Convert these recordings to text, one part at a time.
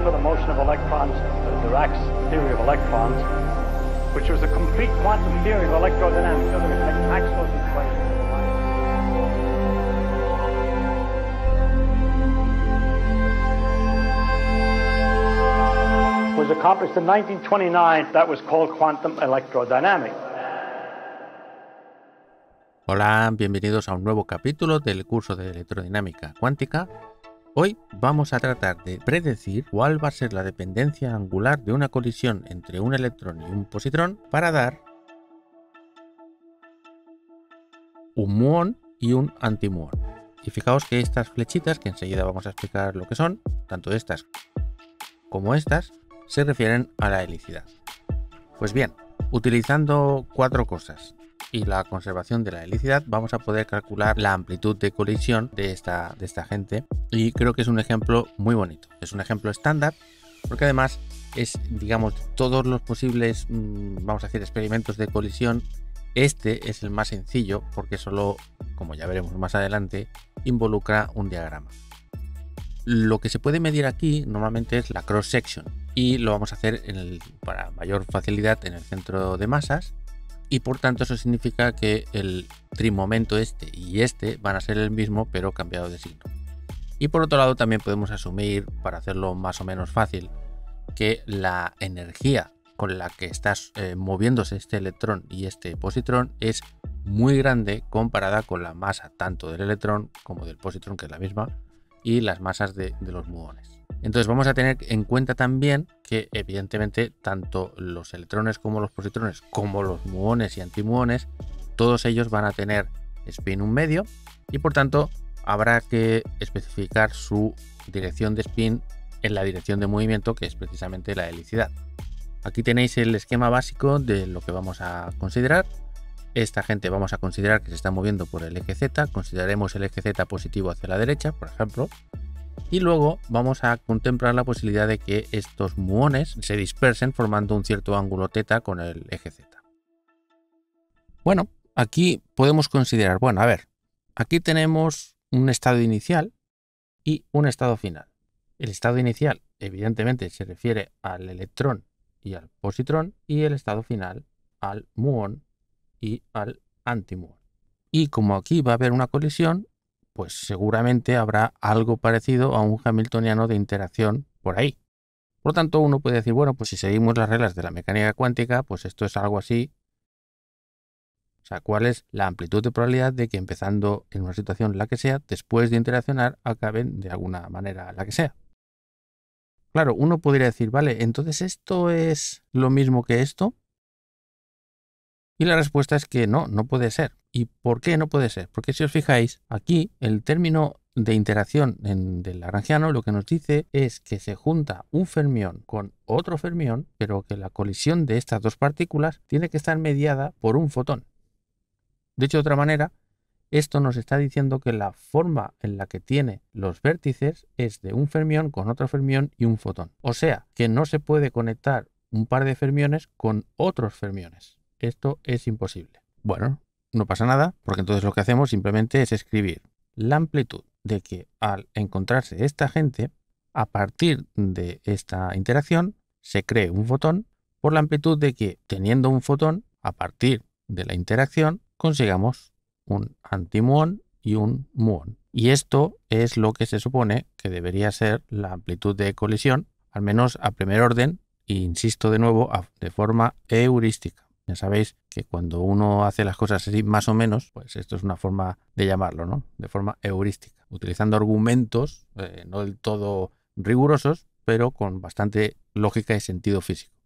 remember the motion of electrons, Dirac's theory of electrons, which was a complete quantum theory of electrodynamics, other effect, Maxwell's equation. was accomplished in 1929 that was called quantum electrodynamics. Hola, bienvenidos a un nuevo capítulo del curso de electrodinámica cuántica Hoy vamos a tratar de predecir cuál va a ser la dependencia angular de una colisión entre un electrón y un positrón para dar un muón y un antimuón. Y fijaos que estas flechitas, que enseguida vamos a explicar lo que son, tanto estas como estas, se refieren a la helicidad. Pues bien, utilizando cuatro cosas y la conservación de la helicidad, vamos a poder calcular la amplitud de colisión de esta, esta gente. Y creo que es un ejemplo muy bonito. Es un ejemplo estándar, porque además es, digamos, todos los posibles, mm, vamos a hacer experimentos de colisión. Este es el más sencillo porque solo, como ya veremos más adelante, involucra un diagrama. Lo que se puede medir aquí normalmente es la cross section y lo vamos a hacer para mayor facilidad en el centro de masas y por tanto eso significa que el trimomento este y este van a ser el mismo pero cambiado de signo. Y por otro lado también podemos asumir, para hacerlo más o menos fácil, que la energía con la que estás eh, moviéndose este electrón y este positrón es muy grande comparada con la masa tanto del electrón como del positrón, que es la misma, y las masas de, los muones. Entonces vamos a tener en cuenta también que evidentemente tanto los electrones como los positrones, como los muones y antimuones, todos ellos van a tener spin un medio y por tanto habrá que especificar su dirección de spin en la dirección de movimiento que es precisamente la helicidad. Aquí tenéis el esquema básico de lo que vamos a considerar esta gente vamos a considerar que se está moviendo por el eje Z, consideraremos el eje Z positivo hacia la derecha, por ejemplo, y luego vamos a contemplar la posibilidad de que estos muones se dispersen formando un cierto ángulo teta con el eje Z. Bueno, aquí podemos considerar, bueno, a ver, aquí tenemos un estado inicial y un estado final. El estado inicial, evidentemente, se refiere al electrón y al positrón y el estado final al muón y al antimor Y como aquí va a haber una colisión, pues seguramente habrá algo parecido a un Hamiltoniano de interacción por ahí. Por lo tanto, uno puede decir, bueno, pues si seguimos las reglas de la mecánica cuántica, pues esto es algo así. O sea, ¿cuál es la amplitud de probabilidad de que empezando en una situación la que sea, después de interaccionar, acaben de alguna manera la que sea? Claro, uno podría decir, vale, entonces esto es lo mismo que esto. Y la respuesta es que no, no puede ser. ¿Y por qué no puede ser? Porque si os fijáis, aquí el término de interacción del Lagrangiano lo que nos dice es que se junta un fermión con otro fermión, pero que la colisión de estas dos partículas tiene que estar mediada por un fotón. De hecho, de otra manera, esto nos está diciendo que la forma en la que tiene los vértices es de un fermión con otro fermión y un fotón. O sea, que no se puede conectar un par de fermiones con otros fermiones esto es imposible. Bueno, no pasa nada, porque entonces lo que hacemos simplemente es escribir la amplitud de que al encontrarse esta gente, a partir de esta interacción, se cree un fotón por la amplitud de que teniendo un fotón, a partir de la interacción, consigamos un antimuón y un muón. Y esto es lo que se supone que debería ser la amplitud de colisión, al menos a primer orden, e insisto de nuevo, de forma heurística. Ya sabéis que cuando uno hace las cosas así, más o menos, pues esto es una forma de llamarlo, ¿no? De forma heurística, utilizando argumentos eh, no del todo rigurosos, pero con bastante lógica y sentido físico.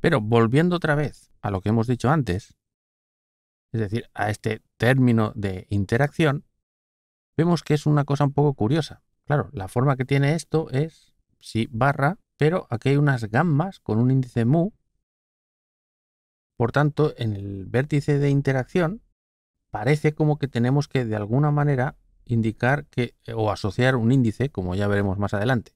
Pero volviendo otra vez a lo que hemos dicho antes, es decir, a este término de interacción, vemos que es una cosa un poco curiosa. Claro, la forma que tiene esto es si barra, pero aquí hay unas gammas con un índice mu por tanto, en el vértice de interacción parece como que tenemos que de alguna manera indicar que eh, o asociar un índice, como ya veremos más adelante.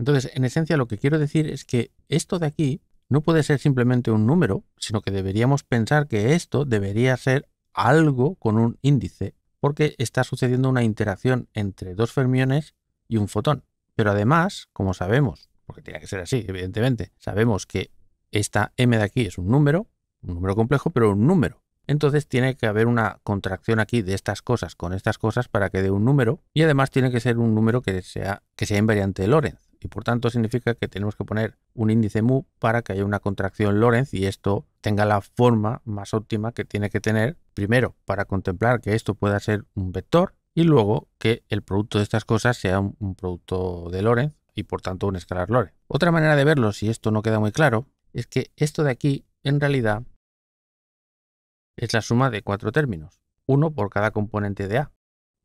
Entonces, en esencia lo que quiero decir es que esto de aquí no puede ser simplemente un número, sino que deberíamos pensar que esto debería ser algo con un índice, porque está sucediendo una interacción entre dos fermiones y un fotón. Pero además, como sabemos, porque tiene que ser así, evidentemente, sabemos que esta m de aquí es un número, un número complejo, pero un número. Entonces tiene que haber una contracción aquí de estas cosas con estas cosas para que dé un número y además tiene que ser un número que sea, que sea invariante de Lorentz y por tanto significa que tenemos que poner un índice mu para que haya una contracción Lorentz y esto tenga la forma más óptima que tiene que tener primero para contemplar que esto pueda ser un vector y luego que el producto de estas cosas sea un, un producto de Lorentz y por tanto un escalar Lorentz. Otra manera de verlo, si esto no queda muy claro, es que esto de aquí, en realidad, es la suma de cuatro términos, uno por cada componente de A.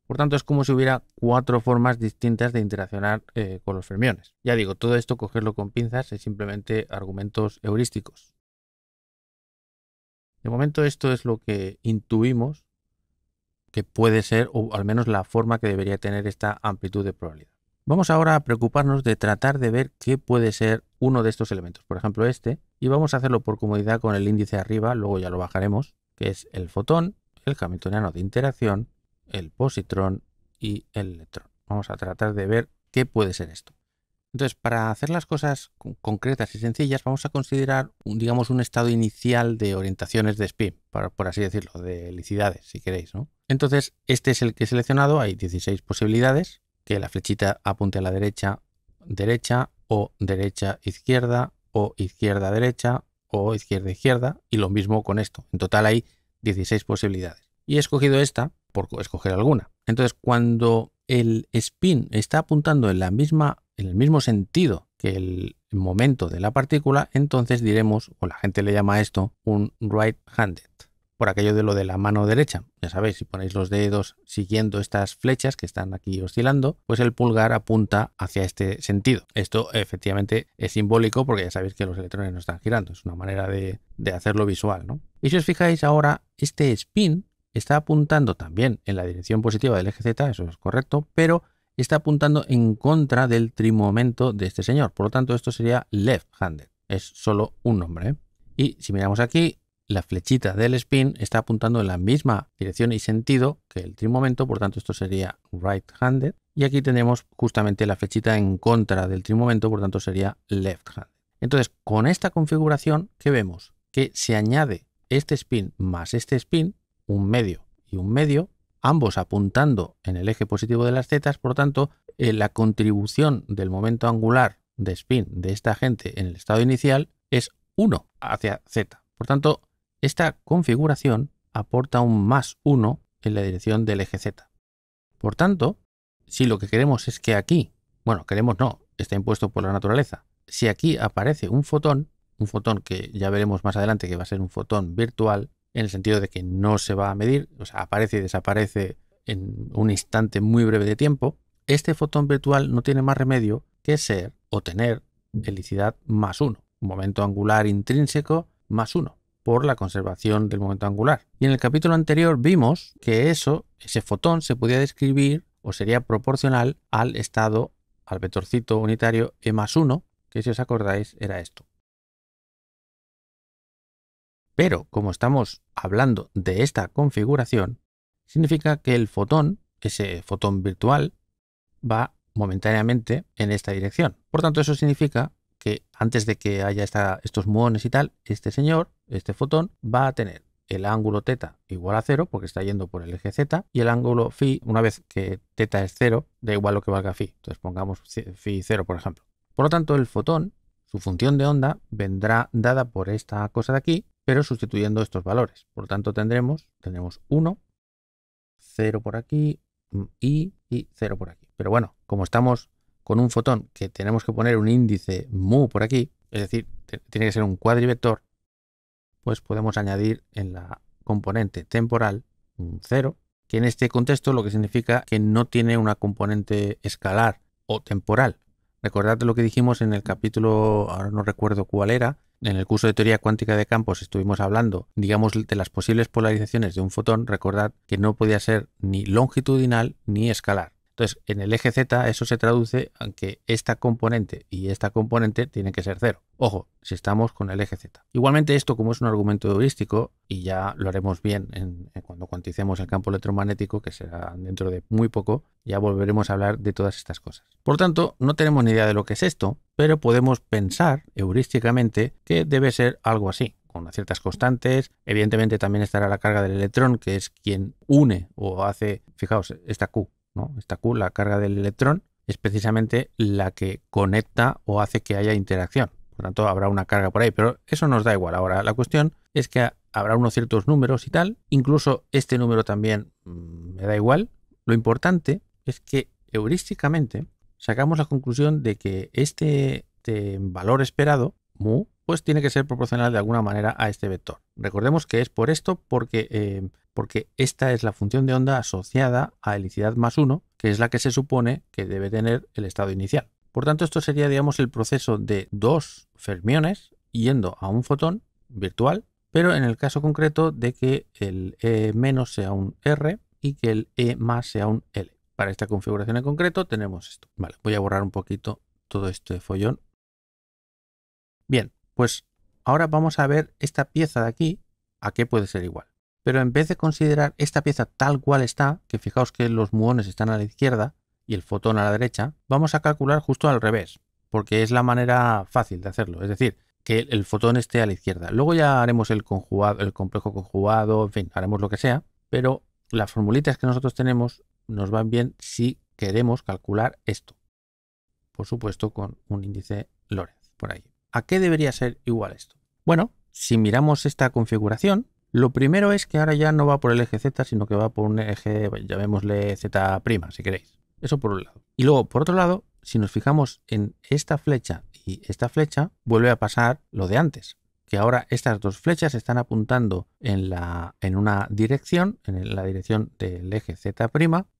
Por tanto, es como si hubiera cuatro formas distintas de interaccionar eh, con los fermiones. Ya digo, todo esto cogerlo con pinzas es simplemente argumentos heurísticos. De momento esto es lo que intuimos que puede ser, o al menos la forma que debería tener esta amplitud de probabilidad. Vamos ahora a preocuparnos de tratar de ver qué puede ser uno de estos elementos, por ejemplo este, y vamos a hacerlo por comodidad con el índice arriba, luego ya lo bajaremos, que es el fotón, el hamiltoniano de interacción, el positrón y el electrón. Vamos a tratar de ver qué puede ser esto. Entonces, para hacer las cosas concretas y sencillas, vamos a considerar, un, digamos, un estado inicial de orientaciones de spin, por, así decirlo, de helicidades, si queréis. ¿no? Entonces, este es el que he seleccionado, hay 16 posibilidades, que la flechita apunte a la derecha, derecha o derecha, izquierda o izquierda, derecha o izquierda, izquierda y lo mismo con esto. En total hay 16 posibilidades. Y he escogido esta por escoger alguna. Entonces, cuando el spin está apuntando en, la misma, en el mismo sentido que el momento de la partícula, entonces diremos, o la gente le llama a esto, un right-handed por aquello de lo de la mano derecha. Ya sabéis, si ponéis los dedos siguiendo estas flechas que están aquí oscilando, pues el pulgar apunta hacia este sentido. Esto efectivamente es simbólico porque ya sabéis que los electrones no están girando, es una manera de, hacerlo visual. ¿no? Y si os fijáis ahora, este spin está apuntando también en la dirección positiva del eje Z, eso es correcto, pero está apuntando en contra del trimomento de este señor. Por lo tanto, esto sería left-handed. Es solo un nombre. ¿eh? Y si miramos aquí, la flechita del spin está apuntando en la misma dirección y sentido que el momento. por tanto esto sería right-handed. Y aquí tenemos justamente la flechita en contra del momento, por tanto sería left-handed. Entonces, con esta configuración, que vemos? Que se añade este spin más este spin, un medio y un medio, ambos apuntando en el eje positivo de las zetas, por tanto, eh, la contribución del momento angular de spin de esta gente en el estado inicial es 1 hacia z. Por tanto, esta configuración aporta un más 1 en la dirección del eje Z. Por tanto, si lo que queremos es que aquí, bueno, queremos no, está impuesto por la naturaleza, si aquí aparece un fotón, un fotón que ya veremos más adelante que va a ser un fotón virtual, en el sentido de que no se va a medir, o sea, aparece y desaparece en un instante muy breve de tiempo, este fotón virtual no tiene más remedio que ser o tener helicidad más 1, momento angular intrínseco más 1 por la conservación del momento angular. Y en el capítulo anterior vimos que eso, ese fotón, se podía describir o sería proporcional al estado, al vectorcito unitario E más 1, que si os acordáis era esto. Pero como estamos hablando de esta configuración, significa que el fotón, ese fotón virtual, va momentáneamente en esta dirección. Por tanto, eso significa que antes de que haya estos muones y tal, este señor este fotón, va a tener el ángulo teta igual a 0, porque está yendo por el eje z y el ángulo phi, una vez que teta es 0, da igual lo que valga phi. Entonces pongamos phi 0, por ejemplo. Por lo tanto, el fotón, su función de onda, vendrá dada por esta cosa de aquí, pero sustituyendo estos valores. Por lo tanto, tendremos, tendremos 1, 0 por aquí mm, y, y 0 por aquí. Pero bueno, como estamos con un fotón que tenemos que poner un índice mu por aquí, es decir, tiene que ser un cuadrivector, pues podemos añadir en la componente temporal un 0, que en este contexto lo que significa que no tiene una componente escalar o temporal. Recordad lo que dijimos en el capítulo, ahora no recuerdo cuál era, en el curso de teoría cuántica de campos estuvimos hablando, digamos, de las posibles polarizaciones de un fotón, recordad que no podía ser ni longitudinal ni escalar. Entonces, en el eje Z eso se traduce en que esta componente y esta componente tienen que ser cero. Ojo, si estamos con el eje Z. Igualmente esto, como es un argumento heurístico, y ya lo haremos bien cuando cuanticemos el campo electromagnético, que será dentro de muy poco, ya volveremos a hablar de todas estas cosas. Por tanto, no tenemos ni idea de lo que es esto, pero podemos pensar heurísticamente que debe ser algo así con ciertas constantes. Evidentemente también estará la carga del electrón, que es quien une o hace, fijaos, esta Q esta Q, la carga del electrón, es precisamente la que conecta o hace que haya interacción. Por tanto, habrá una carga por ahí, pero eso nos da igual. Ahora, la cuestión es que habrá unos ciertos números y tal. Incluso este número también mm, me da igual. Lo importante es que heurísticamente sacamos la conclusión de que este, este valor esperado, mu, pues tiene que ser proporcional de alguna manera a este vector. Recordemos que es por esto, porque, eh, porque esta es la función de onda asociada a helicidad más 1, que es la que se supone que debe tener el estado inicial. Por tanto, esto sería, digamos, el proceso de dos fermiones yendo a un fotón virtual, pero en el caso concreto de que el E menos sea un R y que el E más sea un L. Para esta configuración en concreto tenemos esto. Vale, voy a borrar un poquito todo este follón. Bien, pues ahora vamos a ver esta pieza de aquí, a qué puede ser igual. Pero en vez de considerar esta pieza tal cual está, que fijaos que los muones están a la izquierda y el fotón a la derecha, vamos a calcular justo al revés, porque es la manera fácil de hacerlo. Es decir, que el fotón esté a la izquierda. Luego ya haremos el conjugado, el complejo conjugado, en fin, haremos lo que sea, pero las formulitas que nosotros tenemos nos van bien si queremos calcular esto. Por supuesto, con un índice Lorentz por ahí. ¿A qué debería ser igual esto? Bueno, si miramos esta configuración, lo primero es que ahora ya no va por el eje Z, sino que va por un eje, pues, llamémosle Z', si queréis. Eso por un lado. Y luego, por otro lado, si nos fijamos en esta flecha y esta flecha, vuelve a pasar lo de antes, que ahora estas dos flechas están apuntando en, la, en una dirección, en la dirección del eje Z'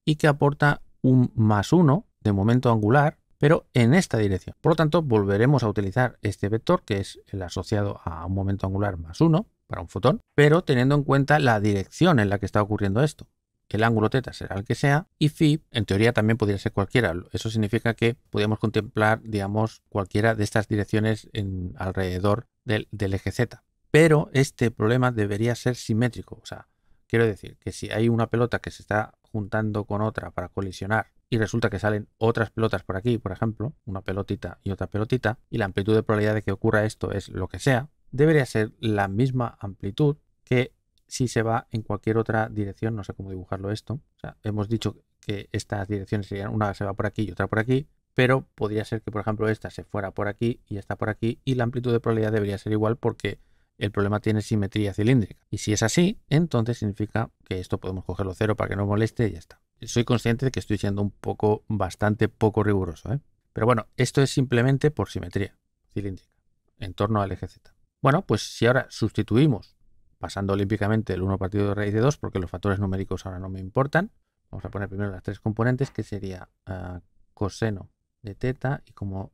y que aporta un más uno de momento angular pero en esta dirección. Por lo tanto, volveremos a utilizar este vector, que es el asociado a un momento angular más 1 para un fotón, pero teniendo en cuenta la dirección en la que está ocurriendo esto. El ángulo θ será el que sea y phi, en teoría, también podría ser cualquiera. Eso significa que podríamos contemplar, digamos, cualquiera de estas direcciones en, alrededor del, del eje z. Pero este problema debería ser simétrico. O sea, quiero decir que si hay una pelota que se está juntando con otra para colisionar y resulta que salen otras pelotas por aquí, por ejemplo, una pelotita y otra pelotita, y la amplitud de probabilidad de que ocurra esto es lo que sea, debería ser la misma amplitud que si se va en cualquier otra dirección, no sé cómo dibujarlo esto. O sea, hemos dicho que estas direcciones serían una se va por aquí y otra por aquí, pero podría ser que, por ejemplo, esta se fuera por aquí y esta por aquí, y la amplitud de probabilidad debería ser igual porque el problema tiene simetría cilíndrica. Y si es así, entonces significa que esto podemos cogerlo cero para que no moleste y ya está soy consciente de que estoy siendo un poco, bastante poco riguroso. ¿eh? Pero bueno, esto es simplemente por simetría cilíndrica en torno al eje Z. Bueno, pues si ahora sustituimos, pasando olímpicamente el 1 partido de raíz de 2, porque los factores numéricos ahora no me importan, vamos a poner primero las tres componentes, que sería ah, coseno de teta, y como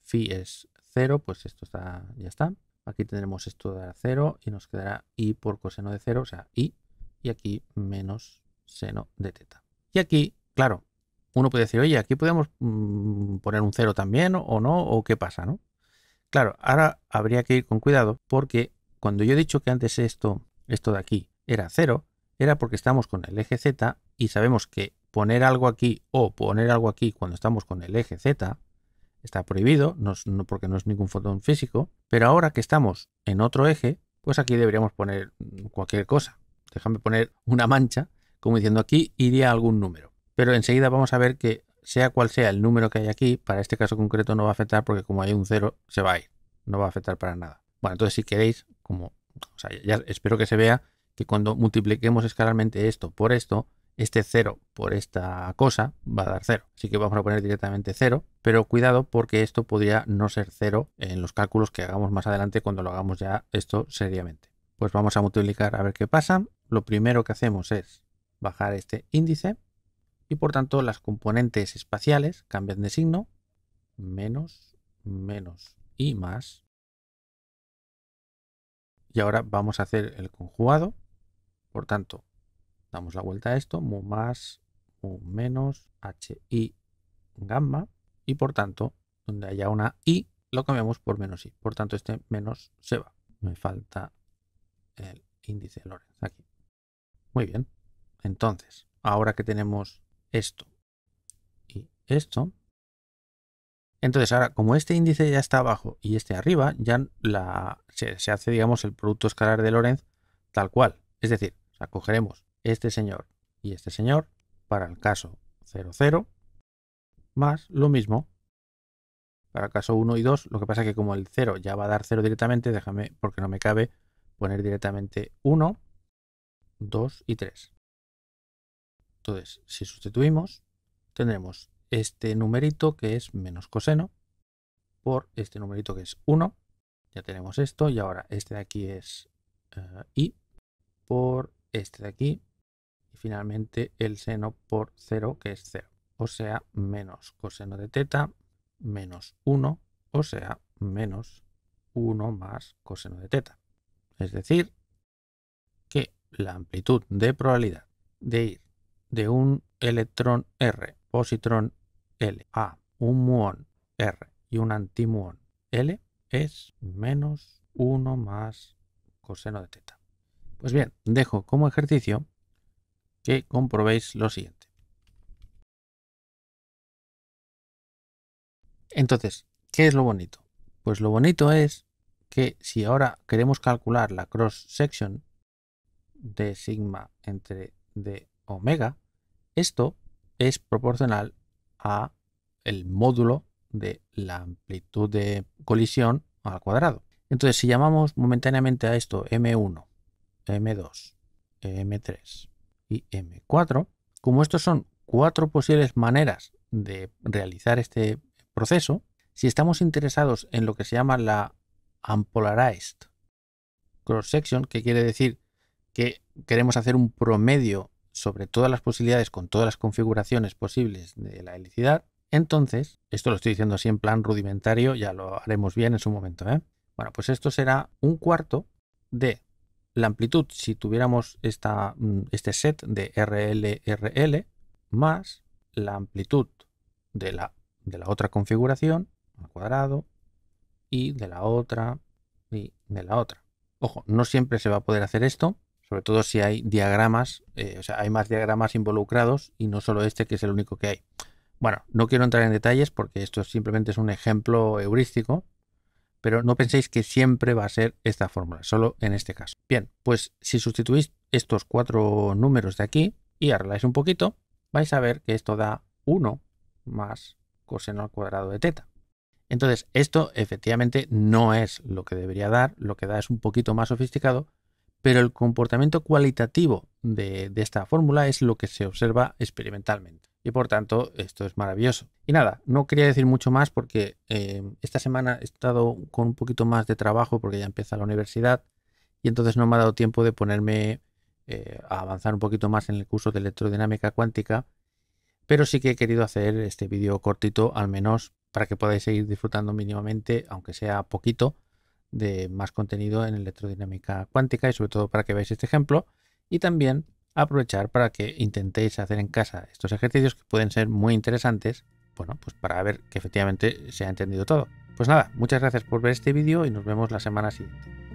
phi es 0, pues esto está, ya está. Aquí tendremos esto de 0 y nos quedará i por coseno de 0, o sea, i, y aquí menos seno de teta. Y aquí, claro, uno puede decir, oye, aquí podemos mm, poner un cero también o no, o qué pasa, ¿no? Claro, ahora habría que ir con cuidado porque cuando yo he dicho que antes esto, esto de aquí era cero, era porque estamos con el eje Z y sabemos que poner algo aquí o poner algo aquí cuando estamos con el eje Z está prohibido, porque no es ningún fotón físico, pero ahora que estamos en otro eje, pues aquí deberíamos poner mm, cualquier cosa. Déjame poner una mancha como diciendo aquí iría algún número. Pero enseguida vamos a ver que sea cual sea el número que hay aquí, para este caso concreto no va a afectar porque como hay un 0 se va a ir, no va a afectar para nada. Bueno, entonces si queréis, como, o sea, ya espero que se vea que cuando multipliquemos escalarmente esto por esto, este 0 por esta cosa va a dar 0. Así que vamos a poner directamente 0, pero cuidado porque esto podría no ser 0 en los cálculos que hagamos más adelante cuando lo hagamos ya esto seriamente. Pues vamos a multiplicar a ver qué pasa. Lo primero que hacemos es bajar este índice y por tanto las componentes espaciales cambian de signo, menos, menos y más. Y ahora vamos a hacer el conjugado, por tanto damos la vuelta a esto, mu más, mu menos, h, y, gamma, y por tanto donde haya una i lo cambiamos por menos i, por tanto este menos se va. Me falta el índice de Lorenz aquí. Muy bien. Entonces, ahora que tenemos esto y esto, entonces ahora como este índice ya está abajo y este arriba, ya se, hace, digamos, el producto escalar de Lorenz tal cual. Es decir, cogeremos este señor y este señor para el caso 0, 0, más lo mismo para el caso 1 y 2. Lo que pasa es que como el 0 ya va a dar 0 directamente, déjame, porque no me cabe poner directamente 1, 2 y 3. Entonces, si sustituimos, tendremos este numerito que es menos coseno por este numerito que es 1. Ya tenemos esto y ahora este de aquí es eh, i por este de aquí y finalmente el seno por 0 que es 0. O sea, menos coseno de teta menos 1, o sea, menos 1 más coseno de teta. Es decir, que la amplitud de probabilidad de ir de un electrón R, positrón L, a un muón R y un antimuón L es menos 1 más coseno de teta. Pues bien, dejo como ejercicio que comprobéis lo siguiente. Entonces, ¿qué es lo bonito? Pues lo bonito es que si ahora queremos calcular la cross section de sigma entre d omega, esto es proporcional a el módulo de la amplitud de colisión al cuadrado. Entonces, si llamamos momentáneamente a esto m1, m2, m3 y m4, como estos son cuatro posibles maneras de realizar este proceso, si estamos interesados en lo que se llama la unpolarized cross section, que quiere decir que queremos hacer un promedio sobre todas las posibilidades con todas las configuraciones posibles de la helicidad, entonces, esto lo estoy diciendo así en plan rudimentario, ya lo haremos bien en su momento, ¿eh? Bueno, pues esto será un cuarto de la amplitud si tuviéramos esta, mm, este set de RLRL más la amplitud de la, de la otra configuración al cuadrado y de la otra y de la otra. Ojo, no siempre se va a poder hacer esto sobre todo si hay diagramas, eh, o sea, hay más diagramas involucrados y no solo este que es el único que hay. Bueno, no quiero entrar en detalles porque esto simplemente es un ejemplo heurístico, pero no penséis que siempre va a ser esta fórmula, solo en este caso. Bien, pues si sustituís estos cuatro números de aquí y arregláis un poquito, vais a ver que esto da 1 más coseno al cuadrado de teta. Entonces, esto efectivamente no es lo que debería dar, lo que da es un poquito más sofisticado, pero el comportamiento cualitativo de, esta fórmula es lo que se observa experimentalmente. Y por tanto, esto es maravilloso. Y nada, no quería decir mucho más porque eh, esta semana he estado con un poquito más de trabajo porque ya empieza la universidad y entonces no me ha dado tiempo de ponerme eh, a avanzar un poquito más en el curso de electrodinámica cuántica, pero sí que he querido hacer este vídeo cortito al menos para que podáis seguir disfrutando mínimamente, aunque sea poquito, de más contenido en electrodinámica cuántica y sobre todo para que veáis este ejemplo y también aprovechar para que intentéis hacer en casa estos ejercicios que pueden ser muy interesantes, bueno, pues para ver que efectivamente se ha entendido todo. Pues nada, muchas gracias por ver este vídeo y nos vemos la semana siguiente.